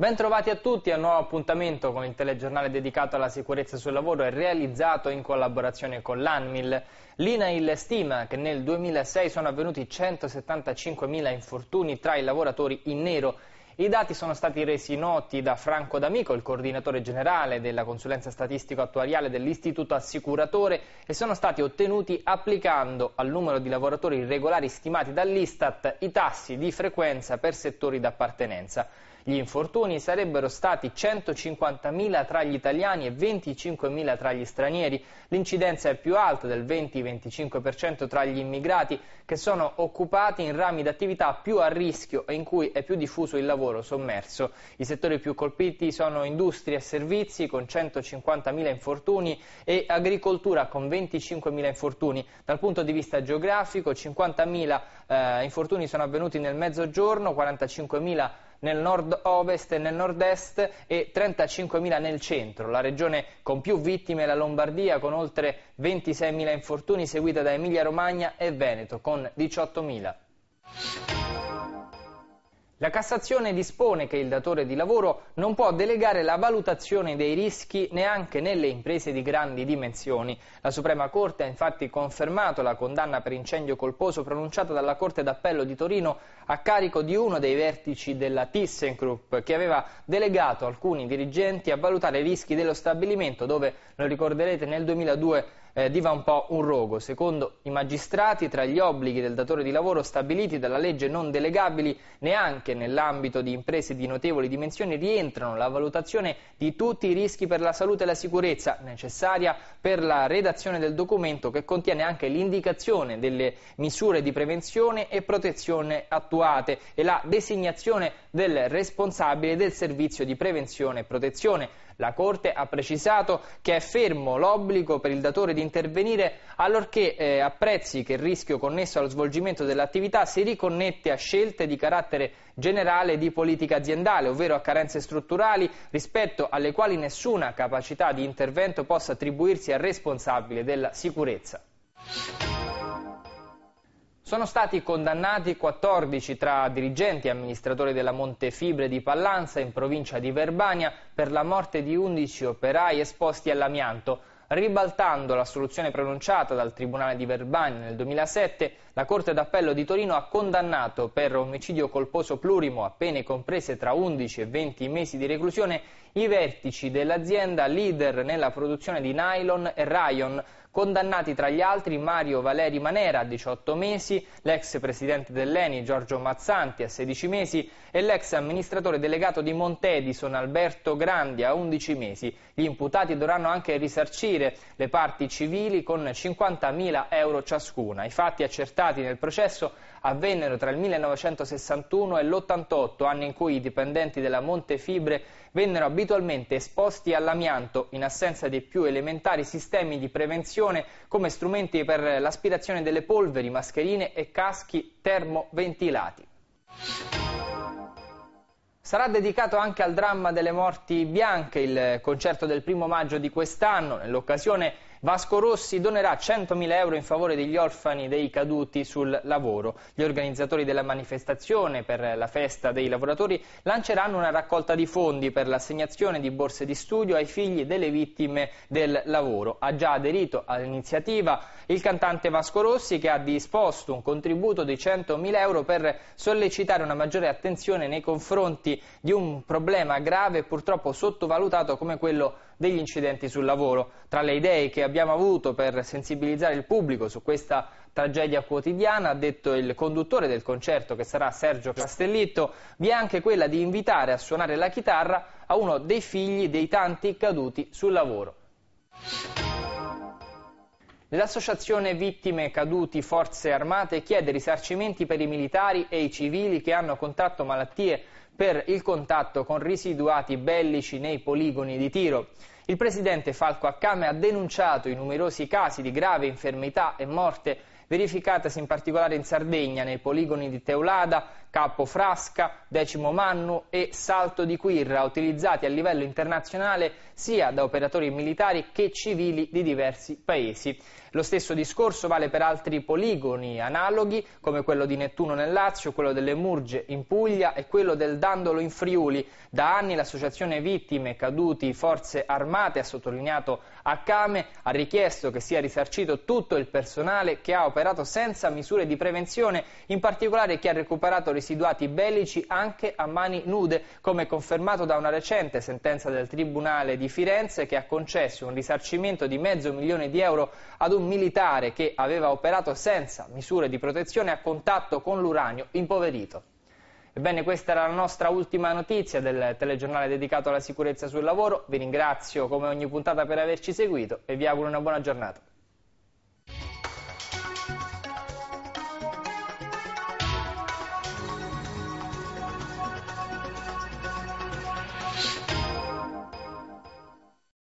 Bentrovati a tutti a un nuovo appuntamento con il telegiornale dedicato alla sicurezza sul lavoro e realizzato in collaborazione con l'ANMIL. L'INAIL stima che nel 2006 sono avvenuti 175.000 infortuni tra i lavoratori in nero. I dati sono stati resi noti da Franco D'Amico, il coordinatore generale della consulenza statistico attuariale dell'Istituto Assicuratore, e sono stati ottenuti applicando al numero di lavoratori irregolari stimati dall'Istat i tassi di frequenza per settori d'appartenenza. Gli infortuni sarebbero stati 150.000 tra gli italiani e 25.000 tra gli stranieri. L'incidenza è più alta del 20-25% tra gli immigrati che sono occupati in rami d'attività più a rischio e in cui è più diffuso il lavoro sommerso. I settori più colpiti sono industria e servizi con 150.000 infortuni e agricoltura con 25.000 infortuni. Dal punto di vista geografico 50.000 eh, infortuni sono avvenuti nel mezzogiorno, 45.000 nel nord-ovest e nel nord-est e 35.000 nel centro. La regione con più vittime è la Lombardia con oltre 26.000 infortuni, seguita da Emilia-Romagna e Veneto con 18.000. La Cassazione dispone che il datore di lavoro non può delegare la valutazione dei rischi neanche nelle imprese di grandi dimensioni. La Suprema Corte ha infatti confermato la condanna per incendio colposo pronunciata dalla Corte d'Appello di Torino a carico di uno dei vertici della ThyssenKrupp che aveva delegato alcuni dirigenti a valutare i rischi dello stabilimento dove, lo ricorderete, nel 2002 eh, diva un po' un rogo. Secondo i magistrati, tra gli obblighi del datore di lavoro stabiliti dalla legge non delegabili, neanche nell'ambito di imprese di notevoli dimensioni rientrano la valutazione di tutti i rischi per la salute e la sicurezza necessaria per la redazione del documento che contiene anche l'indicazione delle misure di prevenzione e protezione attuate e la designazione del responsabile del servizio di prevenzione e protezione. La Corte ha precisato che è fermo l'obbligo per il datore di intervenire allorché eh, apprezzi che il rischio connesso allo svolgimento dell'attività si riconnette a scelte di carattere generale di politica aziendale, ovvero a carenze strutturali rispetto alle quali nessuna capacità di intervento possa attribuirsi al responsabile della sicurezza. Sono stati condannati 14 tra dirigenti e amministratori della Montefibre di Pallanza in provincia di Verbania per la morte di 11 operai esposti all'amianto. Ribaltando la soluzione pronunciata dal Tribunale di Verbania nel 2007, la Corte d'Appello di Torino ha condannato per omicidio colposo plurimo a pene comprese tra 11 e 20 mesi di reclusione i vertici dell'azienda leader nella produzione di nylon e rayon, Condannati tra gli altri Mario Valeri Manera a 18 mesi, l'ex presidente dell'ENI Giorgio Mazzanti a 16 mesi e l'ex amministratore delegato di Montedison Alberto Grandi a 11 mesi. Gli imputati dovranno anche risarcire le parti civili con 50.000 euro ciascuna. I fatti accertati nel processo avvennero tra il 1961 e l'88, anni in cui i dipendenti della Montefibre vennero abitualmente esposti all'amianto in assenza dei più elementari sistemi di prevenzione come strumenti per l'aspirazione delle polveri, mascherine e caschi termoventilati. Sarà dedicato anche al dramma delle morti bianche il concerto del primo maggio di quest'anno. Nell'occasione Vasco Rossi donerà 100.000 euro in favore degli orfani dei caduti sul lavoro. Gli organizzatori della manifestazione per la festa dei lavoratori lanceranno una raccolta di fondi per l'assegnazione di borse di studio ai figli delle vittime del lavoro. Ha già aderito all'iniziativa il cantante Vasco Rossi che ha disposto un contributo di 100.000 euro per sollecitare una maggiore attenzione nei confronti di un problema grave e purtroppo sottovalutato come quello degli incidenti sul lavoro. Tra le idee che abbiamo avuto per sensibilizzare il pubblico su questa tragedia quotidiana, ha detto il conduttore del concerto che sarà Sergio Castellitto, vi è anche quella di invitare a suonare la chitarra a uno dei figli dei tanti caduti sul lavoro. L'associazione Vittime Caduti Forze Armate chiede risarcimenti per i militari e i civili che hanno contratto malattie per il contatto con residuati bellici nei poligoni di tiro. Il presidente Falco Accame ha denunciato i numerosi casi di grave infermità e morte verificatasi in particolare in Sardegna, nei poligoni di Teulada, Capo Frasca, Decimo Mannu e Salto di Quirra, utilizzati a livello internazionale sia da operatori militari che civili di diversi paesi. Lo stesso discorso vale per altri poligoni analoghi come quello di Nettuno nel Lazio, quello delle Murge in Puglia e quello del Dandolo in Friuli. Da anni l'associazione Vittime Caduti Forze Armate ha sottolineato a Came, ha richiesto che sia risarcito tutto il personale che ha operato senza misure di prevenzione, in particolare chi ha recuperato residuati bellici anche a mani nude, come confermato da una recente sentenza del Tribunale di Firenze che ha concesso un risarcimento di mezzo milione di euro ad un un militare che aveva operato senza misure di protezione a contatto con l'uranio impoverito. Ebbene, questa era la nostra ultima notizia del telegiornale dedicato alla sicurezza sul lavoro. Vi ringrazio come ogni puntata per averci seguito e vi auguro una buona giornata.